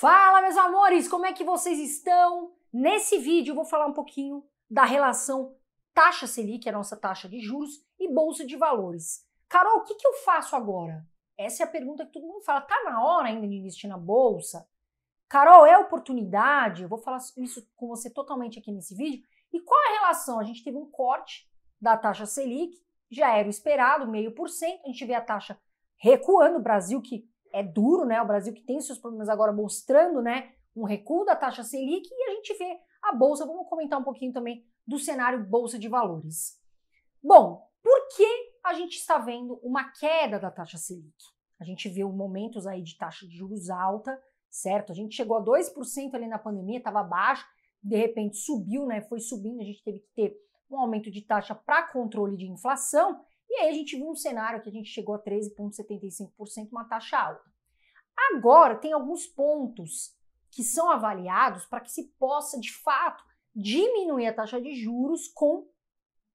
Fala, meus amores, como é que vocês estão? Nesse vídeo eu vou falar um pouquinho da relação taxa Selic, a nossa taxa de juros, e bolsa de valores. Carol, o que, que eu faço agora? Essa é a pergunta que todo mundo fala. Tá na hora ainda de investir na bolsa? Carol, é oportunidade? Eu vou falar isso com você totalmente aqui nesse vídeo. E qual a relação? A gente teve um corte da taxa Selic, já era o esperado, meio por cento. A gente vê a taxa recuando. O Brasil, que é duro, né? O Brasil que tem seus problemas agora mostrando, né, um recuo da taxa Selic e a gente vê a bolsa. Vamos comentar um pouquinho também do cenário bolsa de valores. Bom, por que a gente está vendo uma queda da taxa Selic? A gente viu momentos aí de taxa de juros alta, certo? A gente chegou a 2% ali na pandemia, estava baixo, de repente subiu, né? Foi subindo, a gente teve que ter um aumento de taxa para controle de inflação. E aí a gente viu um cenário que a gente chegou a 13,75%, uma taxa alta. Agora, tem alguns pontos que são avaliados para que se possa, de fato, diminuir a taxa de juros com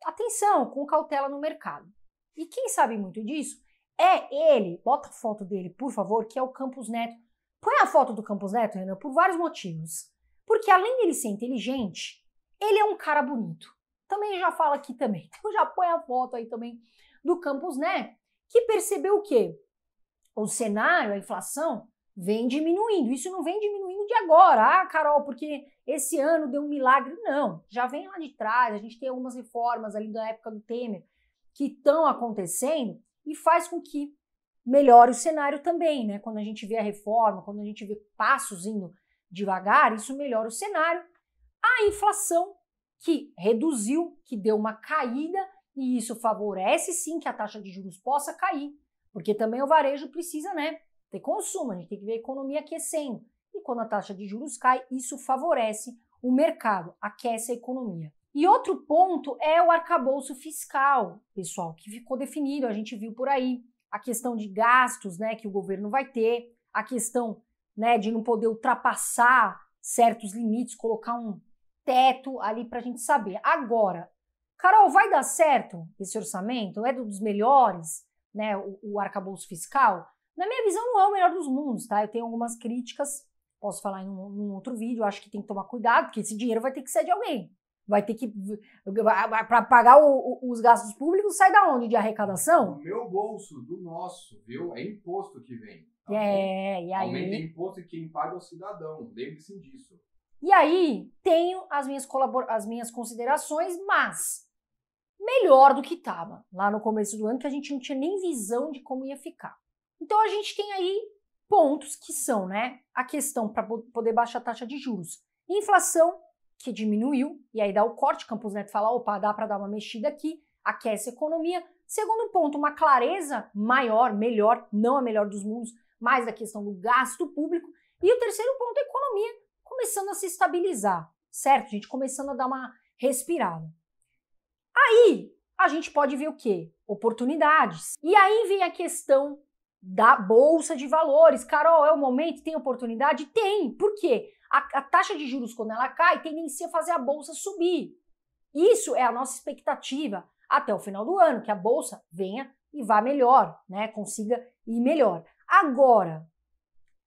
atenção, com cautela no mercado. E quem sabe muito disso é ele, bota a foto dele, por favor, que é o Campos Neto. Põe a foto do Campos Neto, Renan, por vários motivos. Porque além dele ser inteligente, ele é um cara bonito. Também já fala aqui também. Então já põe a foto aí também do Campus né? que percebeu o quê? O cenário, a inflação, vem diminuindo. Isso não vem diminuindo de agora. Ah, Carol, porque esse ano deu um milagre. Não, já vem lá de trás. A gente tem algumas reformas ali da época do Temer que estão acontecendo e faz com que melhore o cenário também, né? Quando a gente vê a reforma, quando a gente vê passos indo devagar, isso melhora o cenário. A inflação que reduziu, que deu uma caída, e isso favorece sim que a taxa de juros possa cair, porque também o varejo precisa, né, ter consumo, a gente tem que ver a economia aquecendo. E quando a taxa de juros cai, isso favorece o mercado, aquece a economia. E outro ponto é o arcabouço fiscal, pessoal, que ficou definido, a gente viu por aí. A questão de gastos né, que o governo vai ter, a questão né, de não poder ultrapassar certos limites, colocar um teto ali para a gente saber. Agora, Carol, vai dar certo esse orçamento? É dos melhores, né? O, o arcabouço fiscal? Na minha visão, não é o melhor dos mundos, tá? Eu tenho algumas críticas, posso falar em um, um outro vídeo, acho que tem que tomar cuidado, porque esse dinheiro vai ter que ser de alguém. Vai ter que. Para pagar o, o, os gastos públicos, sai da onde? De arrecadação? Do meu bolso, do nosso, viu? É imposto que vem. Tá é, bom? e aí. Aumenta imposto e quem paga é o cidadão. Lembre-se disso. E aí, tenho as minhas, colabor... as minhas considerações, mas melhor do que estava lá no começo do ano, que a gente não tinha nem visão de como ia ficar. Então a gente tem aí pontos que são, né, a questão para poder baixar a taxa de juros, inflação que diminuiu e aí dá o corte, Campos Neto fala, opa, dá para dar uma mexida aqui, aquece a economia. Segundo ponto, uma clareza maior, melhor, não a melhor dos mundos, mas a questão do gasto público. E o terceiro ponto, a economia começando a se estabilizar, certo? A gente começando a dar uma respirada. Aí a gente pode ver o quê? Oportunidades. E aí vem a questão da bolsa de valores. Carol, é o momento? Tem oportunidade? Tem. Por quê? A, a taxa de juros, quando ela cai, tendencia a fazer a bolsa subir. Isso é a nossa expectativa até o final do ano, que a bolsa venha e vá melhor, né? Consiga ir melhor. Agora,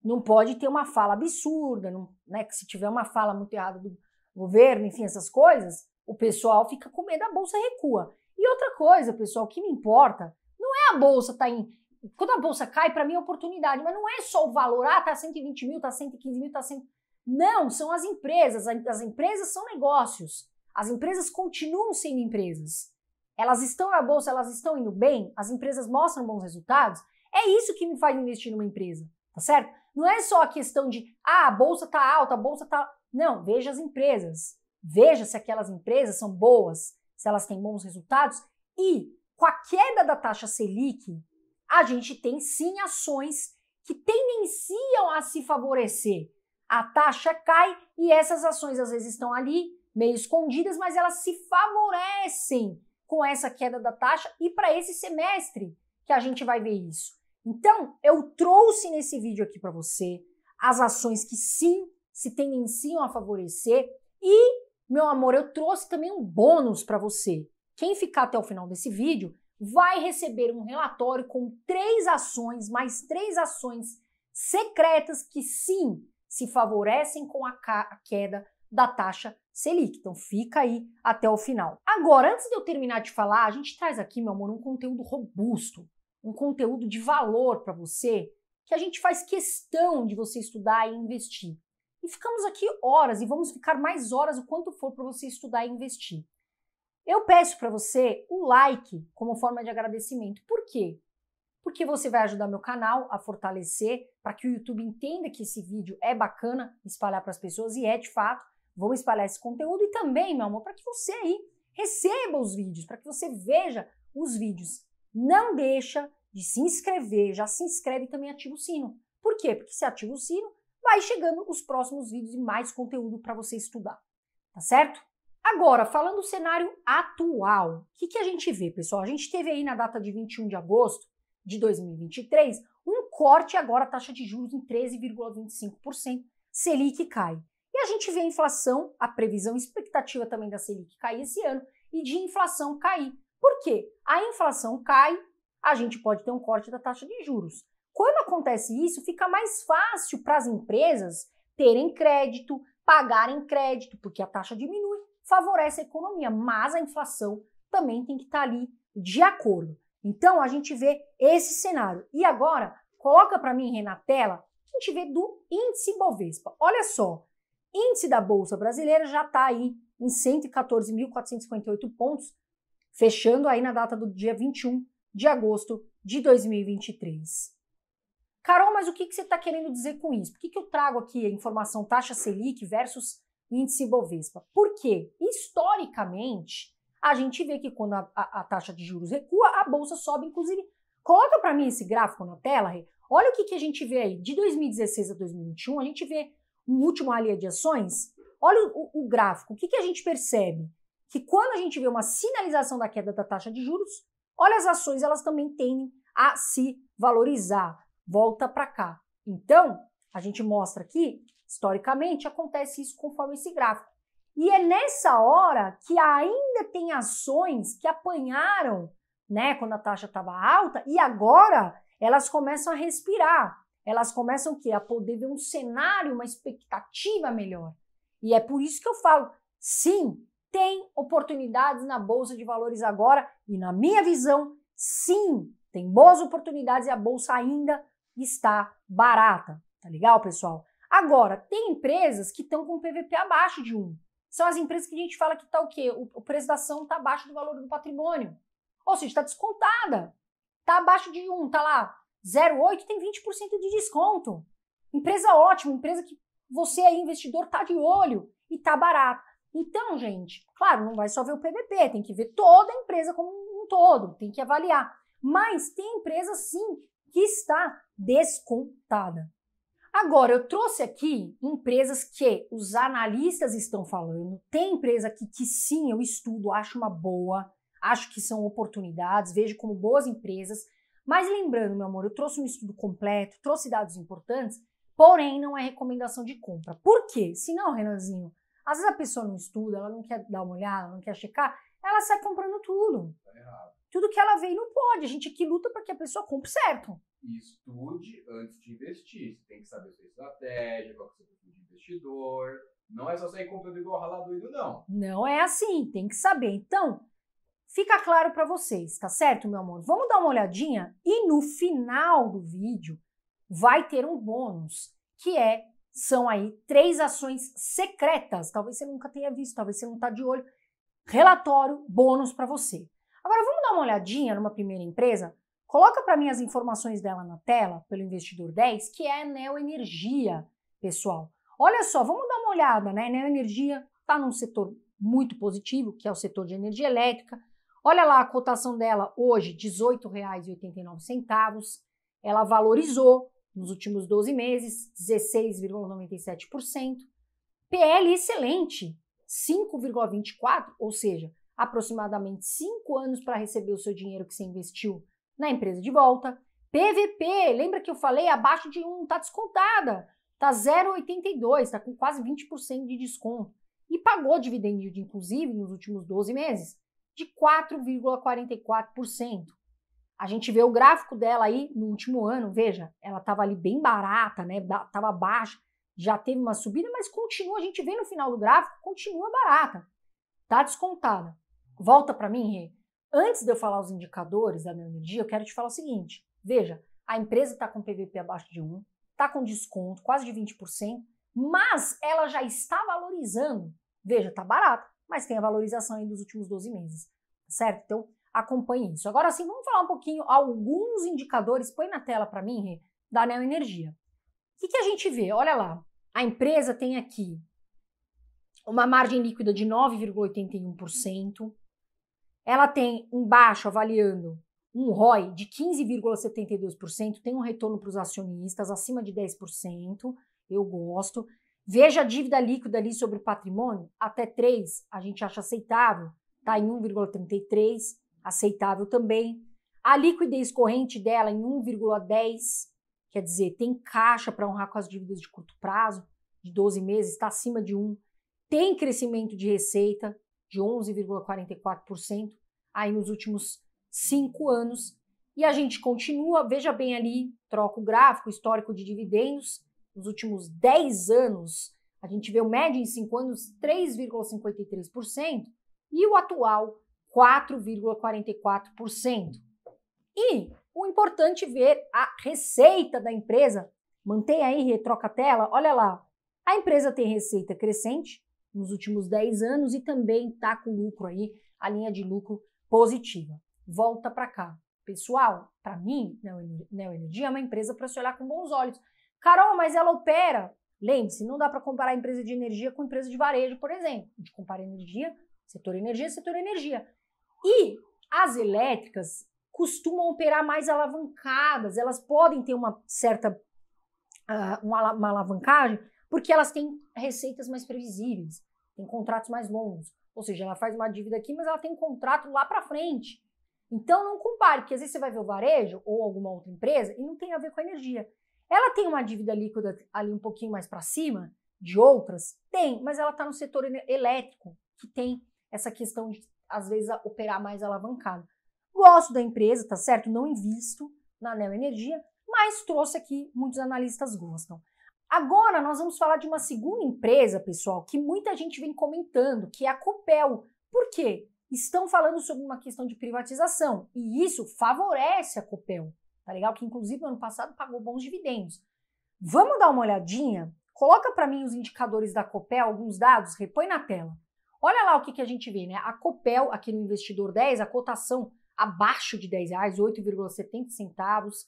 não pode ter uma fala absurda, não, né? Que se tiver uma fala muito errada do governo, enfim, essas coisas, o pessoal fica com medo, a bolsa recua. E outra coisa, pessoal, que me importa não é a bolsa tá em. Quando a bolsa cai, para mim é oportunidade, mas não é só o valor, ah, tá 120 mil, tá 115 mil, tá 100. Não, são as empresas. As empresas são negócios. As empresas continuam sendo empresas. Elas estão na bolsa, elas estão indo bem, as empresas mostram bons resultados. É isso que me faz investir numa empresa, tá certo? Não é só a questão de, ah, a bolsa tá alta, a bolsa tá. Não, veja as empresas veja se aquelas empresas são boas, se elas têm bons resultados. E com a queda da taxa Selic, a gente tem sim ações que tendenciam a se favorecer. A taxa cai e essas ações às vezes estão ali meio escondidas, mas elas se favorecem com essa queda da taxa e para esse semestre que a gente vai ver isso. Então, eu trouxe nesse vídeo aqui para você as ações que sim se tendenciam a favorecer e meu amor, eu trouxe também um bônus para você. Quem ficar até o final desse vídeo vai receber um relatório com três ações, mais três ações secretas que sim se favorecem com a, queda da taxa Selic. Então fica aí até o final. Agora, antes de eu terminar de falar, a gente traz aqui, meu amor, um conteúdo robusto, um conteúdo de valor para você, que a gente faz questão de você estudar e investir. E ficamos aqui horas e vamos ficar mais horas o quanto for para você estudar e investir. Eu peço para você o um like como forma de agradecimento. Por quê? Porque você vai ajudar meu canal a fortalecer, para que o YouTube entenda que esse vídeo é bacana espalhar para as pessoas e é de fato. Vou espalhar esse conteúdo e também, meu amor, para que você aí receba os vídeos, para que você veja os vídeos. Não deixa de se inscrever, já se inscreve e também ativa o sino. Por quê? Porque se ativa o sino, vai chegando os próximos vídeos e mais conteúdo para você estudar, tá certo? Agora, falando do cenário atual, o que, que a gente vê, pessoal? A gente teve aí na data de 21 de agosto de 2023 um corte agora a taxa de juros em 13,25%, Selic cai. E a gente vê a inflação, a previsão expectativa também da Selic cair esse ano e de inflação cair. Por quê? A inflação cai, a gente pode ter um corte da taxa de juros. Quando acontece isso, fica mais fácil para as empresas terem crédito, pagarem crédito, porque a taxa diminui, favorece a economia, mas a inflação também tem que estar tá ali de acordo. Então a gente vê esse cenário. E agora, coloca para mim, Renatela, a gente vê do índice Bovespa. Olha só, índice da Bolsa Brasileira já está aí em 114.458 pontos, fechando aí na data do dia 21 de agosto de 2023. Carol, mas o que, que você está querendo dizer com isso? Por que, que eu trago aqui a informação taxa Selic versus índice Bovespa? Porque, historicamente, a gente vê que quando a, a, a taxa de juros recua, a bolsa sobe, inclusive. Coloca para mim esse gráfico na tela, Rê. Olha o que, que a gente vê aí. De 2016 a 2021, a gente vê um último ali de ações. Olha o, o, o gráfico. O que, que a gente percebe? Que quando a gente vê uma sinalização da queda da taxa de juros, olha as ações, elas também tendem a se valorizar volta para cá. Então, a gente mostra aqui, historicamente, acontece isso conforme esse gráfico. E é nessa hora que ainda tem ações que apanharam, né, quando a taxa estava alta, e agora elas começam a respirar. Elas começam o quê? A poder ver um cenário, uma expectativa melhor. E é por isso que eu falo, sim, tem oportunidades na bolsa de valores agora e na minha visão, sim, tem boas oportunidades e a bolsa ainda está barata, tá legal, pessoal? Agora, tem empresas que estão com PVP abaixo de 1. São as empresas que a gente fala que tá o quê? O, o preço da ação está abaixo do valor do patrimônio. Ou seja, está descontada. Está abaixo de 1, tá lá 0,8 tem 20% de desconto. Empresa ótima, empresa que você aí, é investidor, tá de olho e tá barata. Então, gente, claro, não vai só ver o PVP, tem que ver toda a empresa como um todo, tem que avaliar. Mas tem empresas sim que está descontada. Agora, eu trouxe aqui empresas que os analistas estão falando. Tem empresa que, que sim, eu estudo, acho uma boa, acho que são oportunidades, vejo como boas empresas. Mas lembrando, meu amor, eu trouxe um estudo completo, trouxe dados importantes, porém não é recomendação de compra. Por quê? Se não, Renanzinho, às vezes a pessoa não estuda, ela não quer dar uma olhada, não quer checar, ela sai comprando tudo. Tá tudo que ela vê e não pode. A gente aqui é luta para que a pessoa compre certo estude antes de investir. Você tem que saber sua estratégia, qual é o seu perfil de investidor. Não é só sair comprando igual ralar doido, não. Não é assim, tem que saber. Então, fica claro para vocês, tá certo, meu amor? Vamos dar uma olhadinha e no final do vídeo vai ter um bônus, que é são aí três ações secretas. Talvez você nunca tenha visto, talvez você não tá de olho. Relatório, bônus para você. Agora vamos dar uma olhadinha numa primeira empresa Coloca para mim as informações dela na tela, pelo investidor 10, que é a Neoenergia, pessoal. Olha só, vamos dar uma olhada, né? A Neoenergia está num setor muito positivo, que é o setor de energia elétrica. Olha lá a cotação dela hoje, R$ 18,89. Ela valorizou nos últimos 12 meses, 16,97%. PL excelente, 5,24%, ou seja, aproximadamente 5 anos para receber o seu dinheiro que você investiu na empresa de volta. PVP, lembra que eu falei abaixo de 1, tá descontada, tá 0,82, tá com quase 20% de desconto. E pagou dividendo inclusive, nos últimos 12 meses, de 4,44%. A gente vê o gráfico dela aí no último ano, veja, ela estava ali bem barata, né? Tava baixa, já teve uma subida, mas continua, a gente vê no final do gráfico, continua barata. Tá descontada. Volta para mim, rei. Antes de eu falar os indicadores da Neoenergia, eu quero te falar o seguinte: veja, a empresa está com PVP abaixo de 1, está com desconto quase de 20%, mas ela já está valorizando. Veja, está barato, mas tem a valorização aí dos últimos 12 meses, certo? Então, acompanhe isso. Agora sim, vamos falar um pouquinho alguns indicadores, põe na tela para mim, Rê, da Neoenergia. O que, que a gente vê? Olha lá, a empresa tem aqui uma margem líquida de 9,81%, ela tem embaixo, avaliando, um ROI de 15,72%, tem um retorno para os acionistas acima de 10%, eu gosto. Veja a dívida líquida ali sobre o patrimônio, até 3, a gente acha aceitável, está em 1,33, aceitável também. A liquidez corrente dela em 1,10, quer dizer, tem caixa para honrar com as dívidas de curto prazo, de 12 meses, está acima de 1. Tem crescimento de receita, de 11,44% aí nos últimos cinco anos. E a gente continua, veja bem ali, troca o gráfico histórico de dividendos, nos últimos 10 anos, a gente vê o médio em 5 anos 3,53% e o atual 4,44%. E o importante é ver a receita da empresa. Mantém aí, retroca a tela, olha lá. A empresa tem receita crescente, nos últimos 10 anos e também está com lucro aí, a linha de lucro positiva. Volta para cá. Pessoal, para mim, Neoenergia é uma empresa para se olhar com bons olhos. Carol, mas ela opera. Lembre-se, não dá para comparar empresa de energia com empresa de varejo, por exemplo. A gente compara energia, setor energia, setor energia. E as elétricas costumam operar mais alavancadas, elas podem ter uma certa uh, uma, uma alavancagem porque elas têm receitas mais previsíveis, têm contratos mais longos. Ou seja, ela faz uma dívida aqui, mas ela tem um contrato lá para frente. Então não compare, porque às vezes você vai ver o varejo ou alguma outra empresa e não tem a ver com a energia. Ela tem uma dívida líquida ali um pouquinho mais para cima de outras? Tem, mas ela está no setor elétrico, que tem essa questão de, às vezes, operar mais alavancado. Gosto da empresa, tá certo? Não invisto na Neo Energia, mas trouxe aqui, muitos analistas gostam. Agora nós vamos falar de uma segunda empresa, pessoal, que muita gente vem comentando, que é a Copel. Por quê? Estão falando sobre uma questão de privatização e isso favorece a Copel, tá legal? Que inclusive no ano passado pagou bons dividendos. Vamos dar uma olhadinha? Coloca para mim os indicadores da Copel, alguns dados, repõe na tela. Olha lá o que, que a gente vê, né? A Copel, aqui no Investidor 10, a cotação abaixo de 10 reais, 8,70 centavos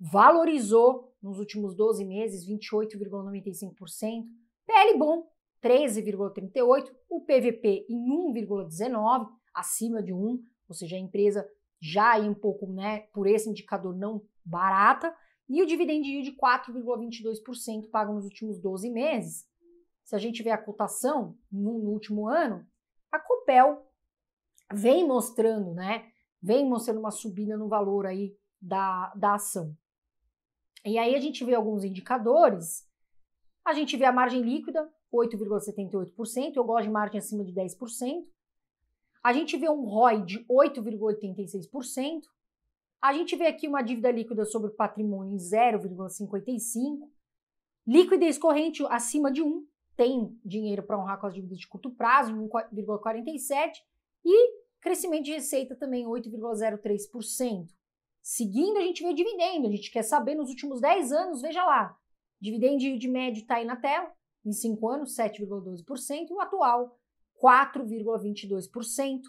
valorizou nos últimos 12 meses 28,95%, PL bom 13,38%, o PVP em 1,19%, acima de 1, ou seja, a empresa já é um pouco, né, por esse indicador não barata, e o dividendinho de 4,22% pago nos últimos 12 meses. Se a gente vê a cotação no, no último ano, a Copel vem mostrando, né, vem mostrando uma subida no valor aí da, da ação. E aí a gente vê alguns indicadores, a gente vê a margem líquida, 8,78%, eu gosto de margem acima de 10%. A gente vê um ROI de 8,86%. A gente vê aqui uma dívida líquida sobre patrimônio em 0,55%. Liquidez corrente acima de 1, tem dinheiro para honrar com as dívidas de curto prazo, 1,47%. E crescimento de receita também 8,03%. Seguindo, a gente vê o dividendo. A gente quer saber nos últimos 10 anos, veja lá. Dividendo de médio está aí na tela, em 5 anos, 7,12%, e o atual, 4,22%.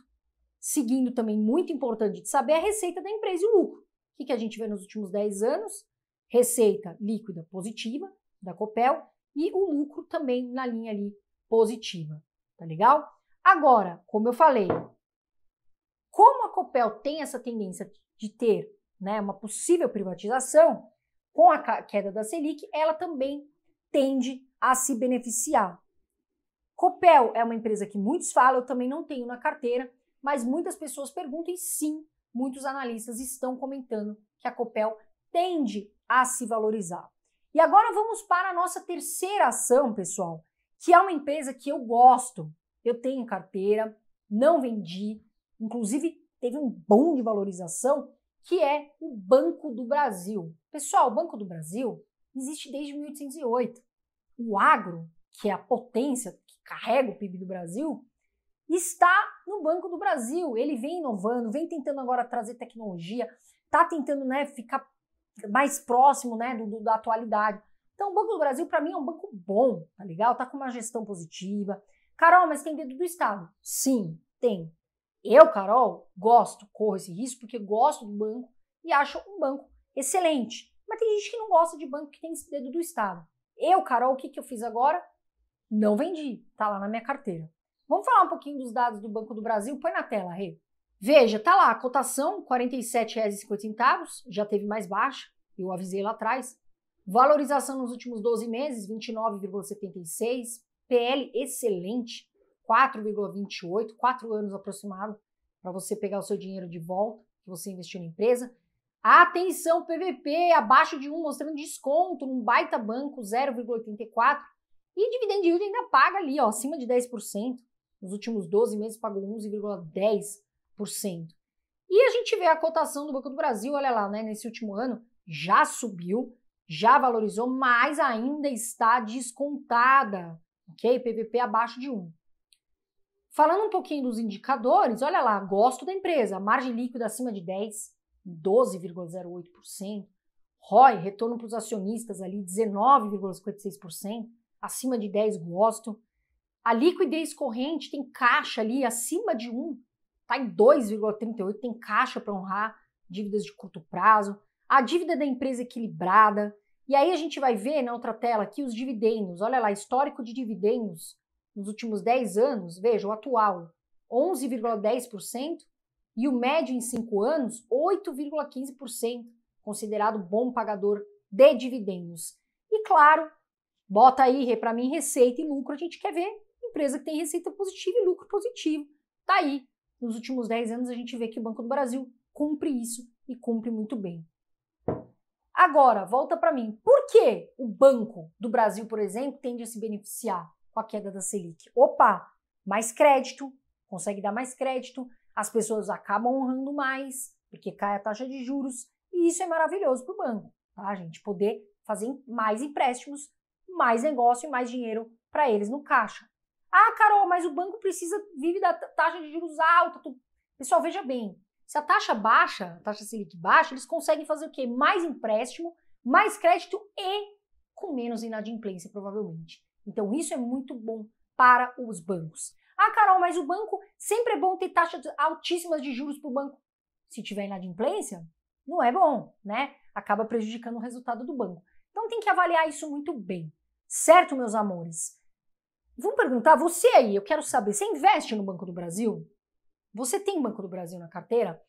Seguindo também, muito importante de saber, a receita da empresa e o lucro. O que, que a gente vê nos últimos 10 anos? Receita líquida positiva da Copel e o lucro também na linha ali positiva. Tá legal? Agora, como eu falei, como a Copel tem essa tendência de ter né, uma possível privatização, com a queda da Selic, ela também tende a se beneficiar. Copel é uma empresa que muitos falam, eu também não tenho na carteira, mas muitas pessoas perguntam e sim, muitos analistas estão comentando que a Copel tende a se valorizar. E agora vamos para a nossa terceira ação, pessoal, que é uma empresa que eu gosto. Eu tenho carteira, não vendi, inclusive teve um bom de valorização que é o Banco do Brasil. Pessoal, o Banco do Brasil existe desde 1808. O agro, que é a potência que carrega o PIB do Brasil, está no Banco do Brasil. Ele vem inovando, vem tentando agora trazer tecnologia, está tentando né, ficar mais próximo né, do, do, da atualidade. Então, o Banco do Brasil, para mim, é um banco bom, tá legal? Tá com uma gestão positiva. Carol, mas tem dedo do Estado? Sim, tem. Eu, Carol, gosto, corro esse risco porque gosto do banco e acho um banco excelente. Mas tem gente que não gosta de banco que tem esse dedo do Estado. Eu, Carol, o que, que eu fiz agora? Não vendi, tá lá na minha carteira. Vamos falar um pouquinho dos dados do Banco do Brasil? Põe na tela, Rê. Veja, tá lá a cotação, R$ 47,50, já teve mais baixa, eu avisei lá atrás. Valorização nos últimos 12 meses, 29,76. PL excelente, 4,28, 4 anos aproximado, para você pegar o seu dinheiro de volta que você investiu na empresa. Atenção, PVP abaixo de 1, mostrando desconto num baita banco, 0,84. E dividend yield ainda paga ali, ó, acima de 10%. Nos últimos 12 meses pagou 11,10%. E a gente vê a cotação do Banco do Brasil, olha lá, né, nesse último ano, já subiu, já valorizou, mas ainda está descontada, ok? PVP abaixo de 1. Falando um pouquinho dos indicadores, olha lá, gosto da empresa, margem líquida acima de 10, 12,08%, ROI, retorno para os acionistas ali 19,56%, acima de 10 gosto. A liquidez corrente tem caixa ali acima de 1, tá em 2,38, tem caixa para honrar dívidas de curto prazo. A dívida da empresa equilibrada. E aí a gente vai ver na outra tela aqui os dividendos. Olha lá, histórico de dividendos nos últimos 10 anos, veja, o atual 11,10% e o médio em 5 anos 8,15%, considerado bom pagador de dividendos. E claro, bota aí para mim receita e lucro, a gente quer ver empresa que tem receita positiva e lucro positivo. Tá aí. Nos últimos 10 anos a gente vê que o Banco do Brasil cumpre isso e cumpre muito bem. Agora, volta para mim. Por que o Banco do Brasil, por exemplo, tende a se beneficiar? com a queda da Selic. Opa, mais crédito, consegue dar mais crédito, as pessoas acabam honrando mais, porque cai a taxa de juros, e isso é maravilhoso para o banco, tá, gente? Poder fazer mais empréstimos, mais negócio e mais dinheiro para eles no caixa. Ah, Carol, mas o banco precisa, vive da taxa de juros alta. Tu... Pessoal, veja bem, se a taxa baixa, a taxa Selic baixa, eles conseguem fazer o quê? Mais empréstimo, mais crédito e com menos inadimplência, provavelmente. Então, isso é muito bom para os bancos. Ah, Carol, mas o banco sempre é bom ter taxas altíssimas de juros para o banco. Se tiver inadimplência, não é bom, né? Acaba prejudicando o resultado do banco. Então tem que avaliar isso muito bem. Certo, meus amores? Vamos perguntar, você aí, eu quero saber, você investe no Banco do Brasil? Você tem Banco do Brasil na carteira?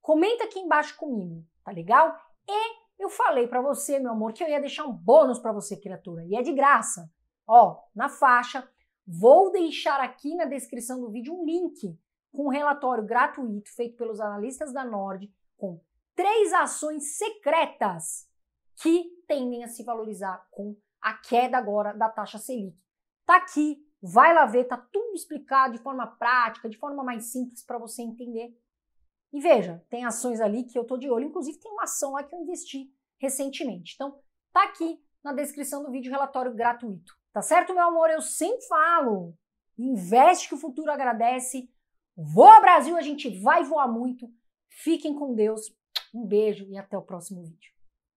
Comenta aqui embaixo comigo, tá legal? E eu falei para você, meu amor, que eu ia deixar um bônus para você, criatura, e é de graça ó, na faixa. Vou deixar aqui na descrição do vídeo um link com um relatório gratuito feito pelos analistas da Nord com três ações secretas que tendem a se valorizar com a queda agora da taxa Selic. Tá aqui, vai lá ver, tá tudo explicado de forma prática, de forma mais simples para você entender. E veja, tem ações ali que eu tô de olho, inclusive tem uma ação lá que eu investi recentemente. Então, tá aqui na descrição do vídeo relatório gratuito. Tá certo, meu amor? Eu sempre falo. Investe que o futuro agradece. Voa Brasil, a gente vai voar muito. Fiquem com Deus. Um beijo e até o próximo vídeo.